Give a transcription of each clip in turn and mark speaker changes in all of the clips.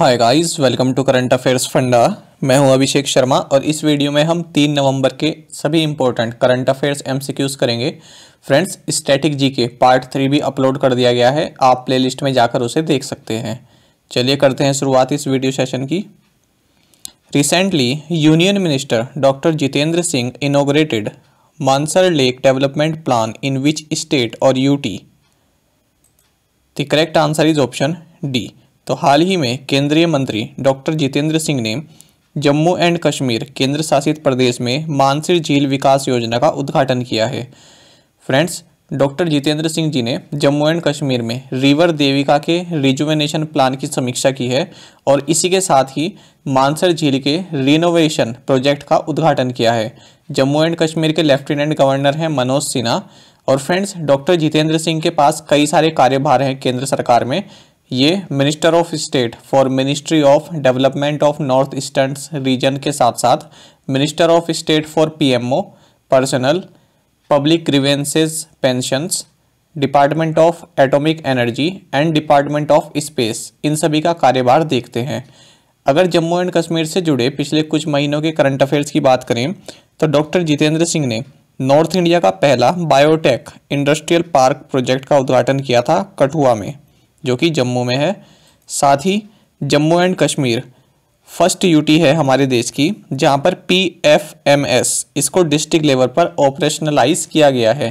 Speaker 1: Hi guys welcome to current affairs funda मैं हूं अभिषेक शर्मा और इस वीडियो में हम 3 नवंबर के सभी इंपॉर्टेंट करंट अफेयर्स एमसीक्यूज करेंगे friends static G K part three भी अपलोड कर दिया गया है आप प्लेलिस्ट में जाकर उसे देख सकते हैं चलिए करते हैं शुरुआत इस वीडियो सेशन की recently union minister doctor Jitendra Singh inaugurated Mansar lake development plan in which state और UT the correct answer is option D तो हाल ही में केंद्रीय मंत्री डॉक्टर जितेंद्र सिंह ने जम्मू एंड कश्मीर केंद्र शासित प्रदेश में मानसिर झील विकास योजना का उद्घाटन किया है फ्रेंड्स डॉक्टर जितेंद्र सिंह जी ने जम्मू एंड कश्मीर में रिवर देविका के रिजुवेनेशन प्लान की समीक्षा की है और इसी के साथ ही मानसर झील के रिनोवेशन प्रोजेक्ट का उद्घाटन किया है जम्मू एंड कश्मीर के लेफ्टिनेंट गवर्नर हैं मनोज सिन्हा और फ्रेंड्स डॉक्टर जितेंद्र सिंह के पास कई सारे कार्यभार हैं केंद्र सरकार में ये minister of state for ministry of development of north eastern region के साथ साथ minister of state for PMO personnel public grievances pensions department of atomic energy and department of space इन सभी का कार्यभार देखते हैं अगर जम्मू एंड कश्मीर से जुड़े पिछले कुछ महीनों के करंट अफेयर्स की बात करें तो डॉक्टर जितेंद्र सिंह ने नॉर्थ इंडिया का पहला बायोटेक इंडस्ट्रियल पार्क प्रोजेक्ट का उद्घाटन किया था कठुआ में जो कि जम्मू में है साथ ही Jammu and Kashmir first UT है हमारे देश की जहाँ पर पी एफ एम एस इसको डिस्ट्रिक्ट लेवल पर ऑपरेशनलाइज किया गया है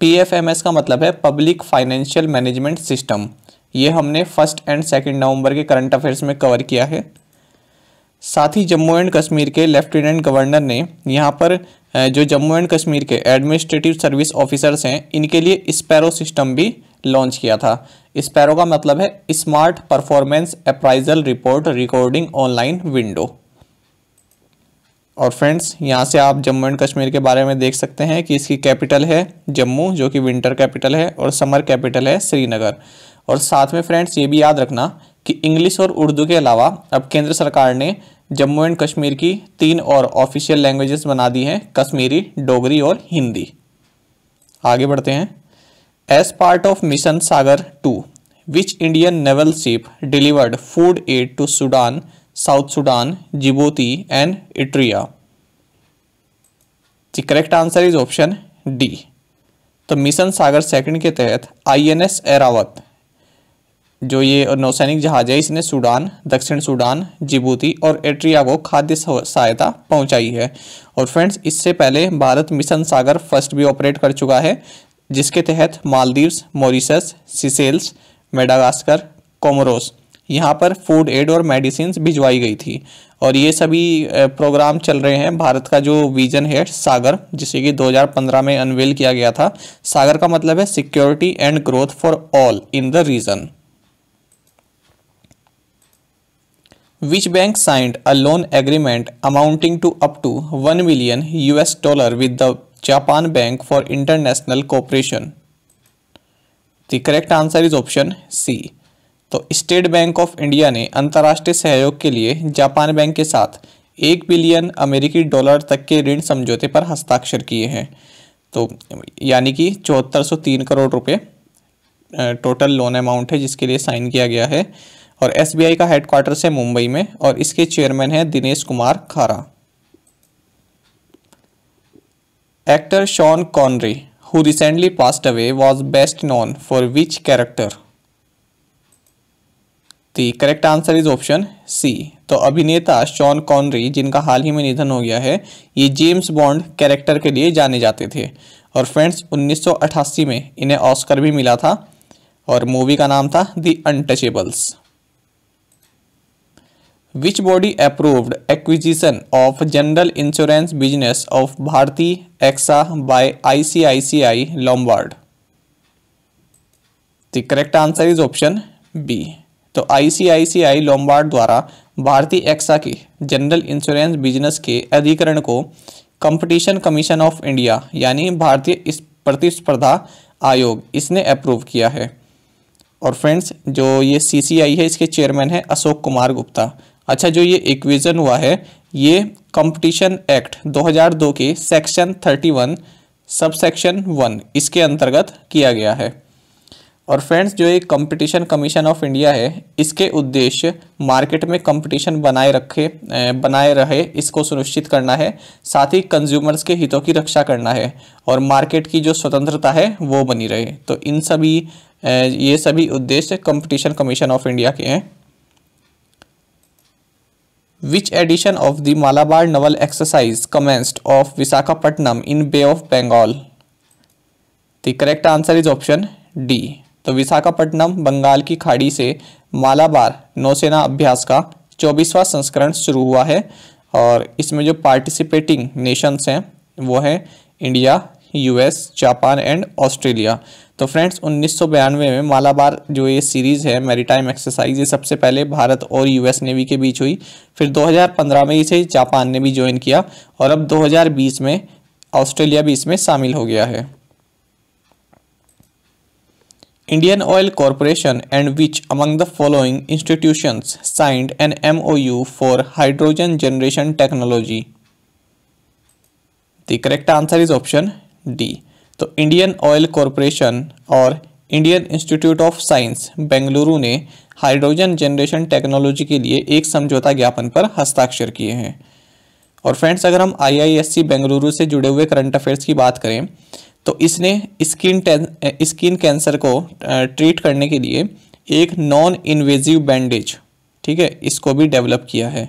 Speaker 1: पी एफ एम एस का मतलब है पब्लिक फाइनेंशियल मैनेजमेंट सिस्टम ये हमने फर्स्ट एंड सेकेंड नवंबर के करंट अफेयर्स में कवर किया है साथ ही जम्मू एंड कश्मीर के लेफ्टिनेंट गवर्नर ने यहाँ पर जो जम्मू एंड कश्मीर के एडमिनिस्ट्रेटिव सर्विस ऑफिसर्स हैं इनके लिए स्पैरो सिस्टम भी लॉन्च किया था स्पैरो का मतलब है smart performance appraisal report recording online window और फ्रेंड्स यहाँ से आप जम्मू एंड कश्मीर के बारे में देख सकते हैं कि इसकी कैपिटल है जम्मू जो कि विंटर कैपिटल है और समर कैपिटल है श्रीनगर और साथ में फ्रेंड्स ये भी याद रखना कि इंग्लिश और उर्दू के अलावा अब केंद्र सरकार ने जम्मू एंड कश्मीर की तीन और ऑफिशियल लैंग्वेजेस बना दी हैं कश्मीरी डोगरी और हिंदी आगे बढ़ते हैं as part of Mission Sagar 2, which Indian naval ship delivered food aid to Sudan, South Sudan, Djibouti and Eritrea? The correct answer is option D. तो मिशन सागर सेकंड के तहत आईएनएस एरावत जो ये नौसैनिक जहाज है इसने सूडान दक्षिण सूडान जिबूती और एट्रिया को खाद्य सहायता पहुंचाई है और फ्रेंड्स इससे पहले भारत मिशन सागर फर्स्ट भी ऑपरेट कर चुका है जिसके तहत Maldives Mauritius Seychelles Madagascar Comoros यहाँ पर फूड एड और मेडिसिन भिजवाई गई थी और ये सभी प्रोग्राम चल रहे हैं भारत का जो विजन है सागर जिसे कि 2015 में अनवेल किया गया था सागर का मतलब है security and growth for all in the region which bank signed a loan agreement amounting to up to one million US dollar with the Japan bank for international cooperation the correct answer is option C तो state bank of India ने अंतर्राष्ट्रीय सहयोग के लिए Japan bank के साथ एक billion अमेरिकी डॉलर तक के ऋण समझौते पर हस्ताक्षर किए हैं तो यानी कि चौहत्तर सौ तीन करोड़ रुपए टोटल लोन अमाउंट है जिसके लिए साइन किया गया है और एसबीआई का हेडक्वार्टर्स है मुंबई में और इसके चेयरमैन हैं दिनेश कुमार खारा Actor Sean Connery, who recently passed away, was best known for which character? The correct answer is option C. तो अभिनेता शॉन कॉनरी जिनका हाल ही में निधन हो गया है ये जेम्स बॉन्ड कैरेक्टर के लिए जाने जाते थे और फ्रेंड्स 1988 में इन्हें ऑस्कर भी मिला था और मूवी का नाम था the untouchables which body approved acquisition of general insurance business of Bharti Axa by ICICI Lombard the correct answer is option B तो आईसीआईसीआई लॉम्बार्ड द्वारा भारती एक्सा के जनरल इंश्योरेंस बिजनेस के अधिकरण को कंपटीशन कमीशन ऑफ इंडिया यानी भारतीय प्रतिस्पर्धा आयोग इसने अप्रूव किया है और फ्रेंड्स जो ये सीसीआई है इसके चेयरमैन है अशोक कुमार गुप्ता अच्छा जो ये इक्वेजन हुआ है ये कंपटीशन एक्ट 2002 के सेक्शन 31 सब सेक्शन वन इसके अंतर्गत किया गया है और फ्रेंड्स जो ये कंपटीशन कमीशन ऑफ इंडिया है इसके उद्देश्य मार्केट में कंपटीशन बनाए रखे बनाए रहे इसको सुनिश्चित करना है साथ ही कंज्यूमर्स के हितों की रक्षा करना है और मार्केट की जो स्वतंत्रता है वो बनी रहे तो इन सभी ये सभी उद्देश्य कंपटीशन कमीशन ऑफ इंडिया के हैं which edition of the Malabar naval exercise commenced of Visakhapatnam in bay of Bengal the correct answer is option D तो विशाखापट्टनम बंगाल की खाड़ी से मालाबार नौसेना अभ्यास का चौबीसवा संस्करण शुरू हुआ है और इसमें जो पार्टिसिपेटिंग नेशंस हैं वो हैं India US Japan and Australia तो फ्रेंड्स 1992 में मालाबार जो ये सीरीज़ है मेरीटाइम एक्सरसाइज ये सबसे पहले भारत और यूएस नेवी के बीच हुई फिर 2015 में इसे जापान ने भी ज्वाइन किया और अब 2020 में ऑस्ट्रेलिया भी इसमें शामिल हो गया है Indian oil corporation and which among the following institutions signed an M for hydrogen generation technology the correct answer is option D तो इंडियन ऑयल कॉरपोरेशन और Indian institute of science Bengaluru ने हाइड्रोजन जनरेशन टेक्नोलॉजी के लिए एक समझौता ज्ञापन पर हस्ताक्षर किए हैं और फ्रेंड्स अगर हम आईआईएससी बेंगलुरु से जुड़े हुए करंट अफेयर्स की बात करें तो इसने स्किन स्किन कैंसर को ट्रीट करने के लिए एक नॉन इन्वेजिव बैंडेज ठीक है इसको भी डेवलप किया है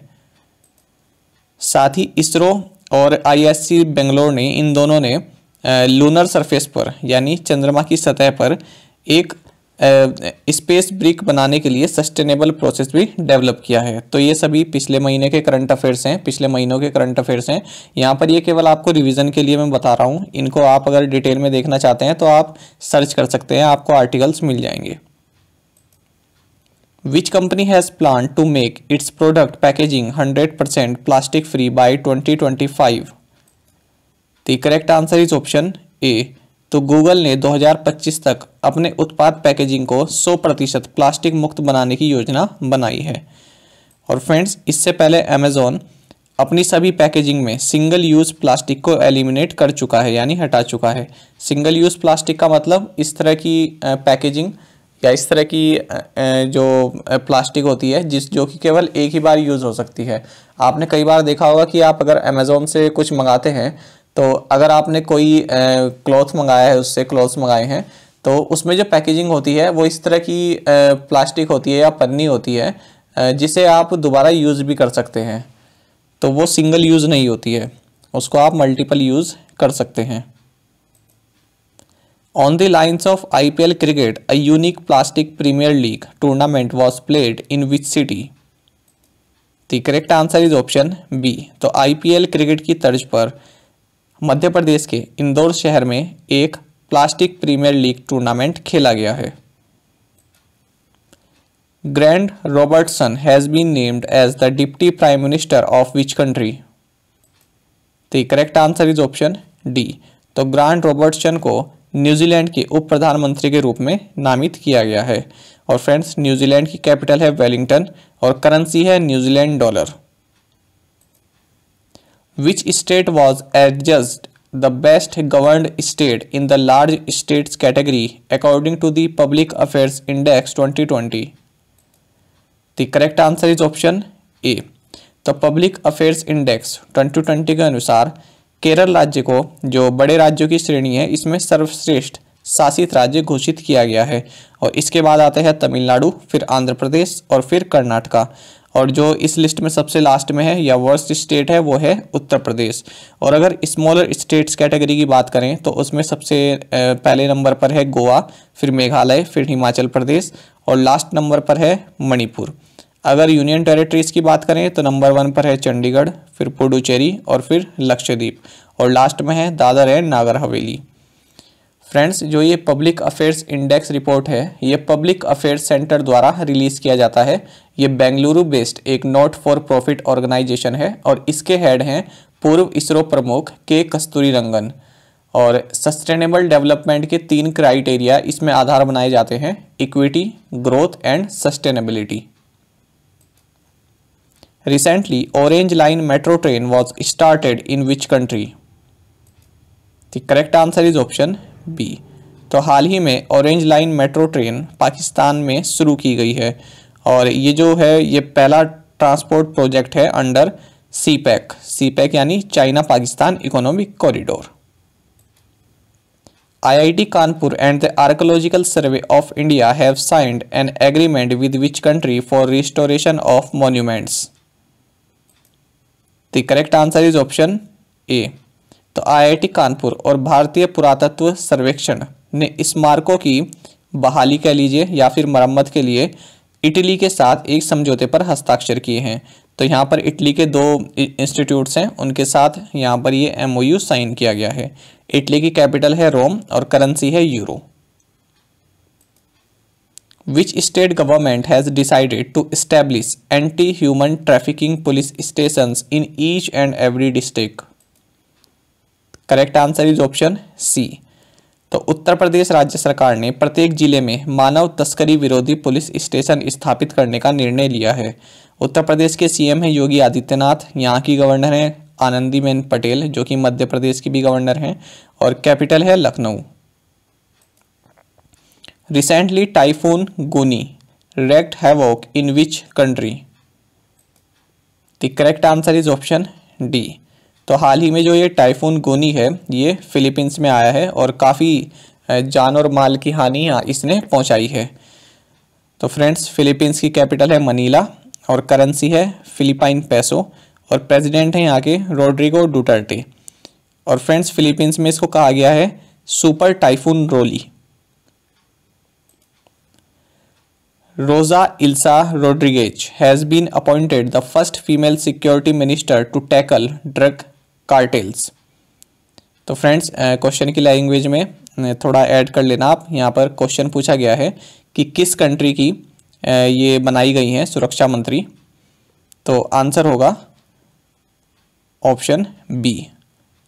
Speaker 1: साथ ही इसरो और आईएससी बेंगलोर ने इन दोनों ने लूनर सरफेस पर यानी चंद्रमा की सतह पर एक स्पेस ब्रिक बनाने के लिए सस्टेनेबल प्रोसेस भी डेवलप किया है तो ये सभी पिछले महीने के करंट अफेयर्स हैं पिछले महीनों के करंट अफेयर्स हैं यहाँ पर ये केवल आपको रिवीजन के लिए मैं बता रहा हूँ इनको आप अगर डिटेल में देखना चाहते हैं तो आप सर्च कर सकते हैं आपको आर्टिकल्स मिल जाएंगे which company has plan to make its product packaging hundred percent plastic free by twenty twenty five the correct answer is option A तो गूगल ने 2025 तक अपने उत्पाद पैकेजिंग को 100 प्रतिशत प्लास्टिक मुक्त बनाने की योजना बनाई है और फ्रेंड्स इससे पहले अमेज़ोन अपनी सभी पैकेजिंग में सिंगल यूज़ प्लास्टिक को एलिमिनेट कर चुका है यानी हटा चुका है सिंगल यूज़ प्लास्टिक का मतलब इस तरह की पैकेजिंग या इस तरह की जो प्लास्टिक होती है जिस जो कि केवल एक ही बार यूज़ हो सकती है आपने कई बार देखा होगा कि आप अगर अमेज़ोन से कुछ मंगाते हैं तो अगर आपने कोई क्लॉथ मंगाया है उससे क्लॉथ्स मंगाए हैं तो उसमें जो पैकेजिंग होती है वो इस तरह की प्लास्टिक होती है या पन्नी होती है जिसे आप दोबारा यूज़ भी कर सकते हैं तो वो सिंगल यूज़ नहीं होती है उसको आप मल्टीपल यूज़ कर सकते हैं on lines of I P L cricket a unique plastic premier league tournament was played in which city the correct answer is option B तो आई पी एल क्रिकेट की तर्ज पर मध्य प्रदेश के इंदौर शहर में एक प्लास्टिक प्रीमियर लीग टूर्नामेंट खेला गया है Grant Robertson has been named as the deputy prime minister of which country तो correct answer is option D तो ग्रांड रॉबर्टसन को न्यूजीलैंड के उप प्रधानमंत्री के रूप में नामित किया गया है और फ्रेंड्स न्यूजीलैंड की कैपिटल है वेलिंगटन और करेंसी है New Zealand dollar which state was adjudged the best governed state in the large state category according to the public affairs index twenty the correct answer is option A the public affairs index twenty twenty के अनुसार केरल राज्य को जो बड़े राज्यों की श्रेणी है इसमें सर्वश्रेष्ठ शासित राज्य घोषित किया गया है और इसके बाद आते हैं तमिलनाडु फिर आंध्र प्रदेश और फिर कर्नाटका और जो इस लिस्ट में सबसे लास्ट में है या वर्स्ट स्टेट है वो है उत्तर प्रदेश और अगर स्मॉलर स्टेट्स कैटेगरी की बात करें तो उसमें सबसे पहले नंबर पर है गोवा फिर मेघालय फिर हिमाचल प्रदेश और लास्ट नंबर पर है मणिपुर अगर यूनियन टेरिटरीज़ की बात करें तो नंबर वन पर है चंडीगढ़ फिर पुडुचेरी और फिर लक्षद्वीप और लास्ट में है दादर एंड नागर हवेली फ्रेंड्स जो ये पब्लिक अफेयर्स इंडेक्स रिपोर्ट है ये पब्लिक अफेयर्स सेंटर द्वारा रिलीज़ किया जाता है ये बेंगलुरु बेस्ड एक नॉट फॉर प्रॉफिट ऑर्गेनाइजेशन है और इसके हेड हैं पूर्व इसरो प्रमुख के कस्तूरी रंगन और सस्टेनेबल डेवलपमेंट के तीन क्राइटेरिया इसमें आधार बनाए जाते हैं equity growth and sustainability recently orange line metro train was started in which country the correct answer is option B तो हाल ही में orange line metro train Pakistan में शुरू की गई है और ये जो है ये पहला ट्रांसपोर्ट प्रोजेक्ट है under CPEC CPEC यानी China Pakistan economic corridor IIT Kanpur and the archaeological survey of India have signed an agreement with which country for restoration of monuments the correct answer is option A तो IIT Kanpur और भारतीय पुरातत्व सर्वेक्षण ने स्मारकों की बहाली कह लीजिए या फिर मरम्मत के लिए इटली के साथ एक समझौते पर हस्ताक्षर किए हैं तो यहाँ पर इटली के दो इंस्टीट्यूट्स हैं उनके साथ यहाँ पर ये एमओयू साइन किया गया है इटली की कैपिटल है रोम और करेंसी है euro which state government has decided to establish anti human trafficking police station in each and every district correct answer is option C तो उत्तर प्रदेश राज्य सरकार ने प्रत्येक जिले में मानव तस्करी विरोधी पुलिस स्टेशन स्थापित करने का निर्णय लिया है उत्तर प्रदेश के सीएम हैं योगी आदित्यनाथ यहाँ की गवर्नर हैं आनंदीबेन पटेल जो कि मध्य प्रदेश की भी गवर्नर हैं और कैपिटल है Lucknow recently typhoon Goni wrecked है in which country the correct answer is option D तो हाल ही में जो ये टाइफून गोनी है ये फिलीपींस में आया है और काफ़ी जान और माल की हानि इसने पहुंचाई है तो फ्रेंड्स फिलीपींस की कैपिटल है मनीला और करेंसी है फिलीपाइन पैसो और प्रेसिडेंट हैं यहाँ के रोड्रिगो डुटर्टे और फ्रेंड्स फिलीपींस में इसको कहा गया है सुपर टाइफून रोली रोजा इल्सा Rodriguez has been appointed the first female security minister to tackle drug cartels तो फ्रेंड्स क्वेश्चन की लैंग्वेज में थोड़ा ऐड कर लेना आप यहाँ पर क्वेश्चन पूछा गया है कि किस कंट्री की ये बनाई गई हैं सुरक्षा मंत्री तो आंसर होगा ऑप्शन बी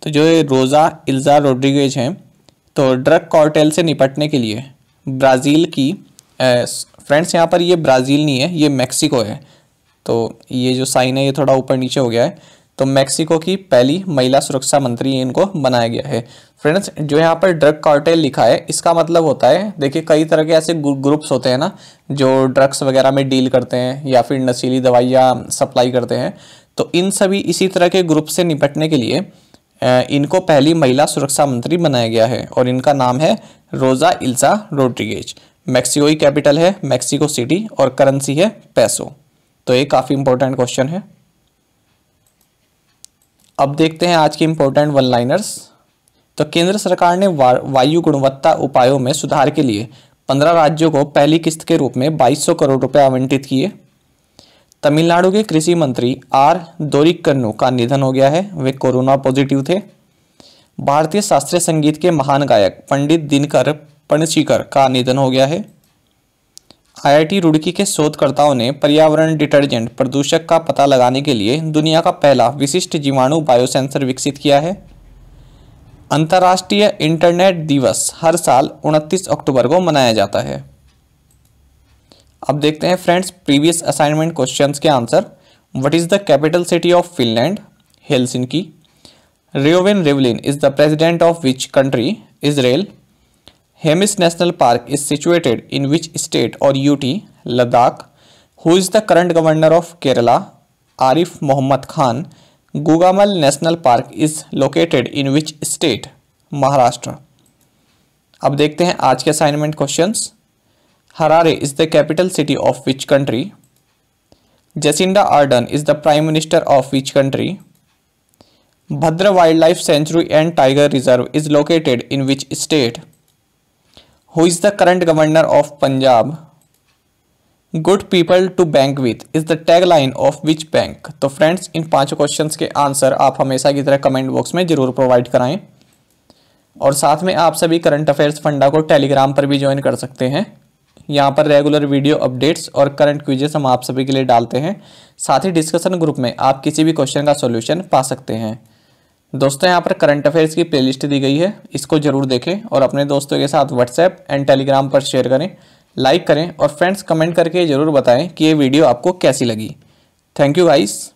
Speaker 1: तो जो रोज़ा इल्ज़ा रोड्रिगेज हैं तो ड्रग कार्टेल से निपटने के लिए ब्राज़ील की फ्रेंड्स यहाँ पर ये ब्राज़ील नहीं है ये मैक्सिको है तो ये जो साइन है ये थोड़ा ऊपर नीचे हो गया है तो मैक्सिको की पहली महिला सुरक्षा मंत्री इनको बनाया गया है फ्रेंड्स जो यहाँ पर ड्रग कार्टेल लिखा है इसका मतलब होता है देखिए कई तरह के ऐसे ग्रुप्स होते हैं ना जो ड्रग्स वगैरह में डील करते हैं या फिर नशीली दवाइयाँ सप्लाई करते हैं तो इन सभी इसी तरह के ग्रुप से निपटने के लिए इनको पहली महिला सुरक्षा मंत्री बनाया गया है और इनका नाम है रोज़ा इल्सा रोड्रिगेज मैक्सिको कैपिटल है मैक्सिको सिटी और करेंसी है पैसो तो ये काफ़ी इंपॉर्टेंट क्वेश्चन है अब देखते हैं आज के इम्पोर्टेंट वन लाइनर्स तो केंद्र सरकार ने वायु गुणवत्ता उपायों में सुधार के लिए पंद्रह राज्यों को पहली किस्त के रूप में 2200 करोड़ रुपए आवंटित किए तमिलनाडु के कृषि मंत्री आर दोरिकन्नू का निधन हो गया है वे कोरोना पॉजिटिव थे भारतीय शास्त्रीय संगीत के महान गायक पंडित दिनकर पणशीकर का निधन हो गया है आईआईटी रुड़की के शोधकर्ताओं ने पर्यावरण डिटर्जेंट प्रदूषक का पता लगाने के लिए दुनिया का पहला विशिष्ट जीवाणु बायोसेंसर विकसित किया है अंतर्राष्ट्रीय इंटरनेट दिवस हर साल 29 अक्टूबर को मनाया जाता है अब देखते हैं फ्रेंड्स प्रीवियस असाइनमेंट क्वेश्चंस के answer what is the capital city of Finland Helsinki Reuven Rivlin is the president of which country Israel Hemis national park is situated in which state और UT Ladakh who is the current governor of Kerala Arif Mohammad Khan Gugamal national park is located in which state Maharashtra अब देखते हैं आज के assignment question Harare is the capital city of which country Jacinda Ardern is the prime minister of which country Bhadra wildlife sanctuary and tiger reserve is located in which state who is the current governor of Punjab good people to bank with is the tagline of which bank तो friends इन पांचों question के answer आप हमेशा की तरह comment box में जरूर प्रोवाइड कराएं और साथ में आप सभी करंट अफेयर्स फंडा को टेलीग्राम पर भी ज्वाइन कर सकते हैं यहाँ पर रेगुलर वीडियो अपडेट्स और करंट क्विजेस हम आप सभी के लिए डालते हैं साथ ही डिस्कशन ग्रुप में आप किसी भी क्वेश्चन का सॉल्यूशन पा सकते हैं दोस्तों यहाँ पर करंट अफेयर्स की प्लेलिस्ट दी गई है इसको जरूर देखें और अपने दोस्तों के साथ व्हाट्सएप एंड टेलीग्राम पर शेयर करें लाइक करें और फ्रेंड्स कमेंट करके ज़रूर बताएं कि ये वीडियो आपको कैसी लगी थैंक यू गाइस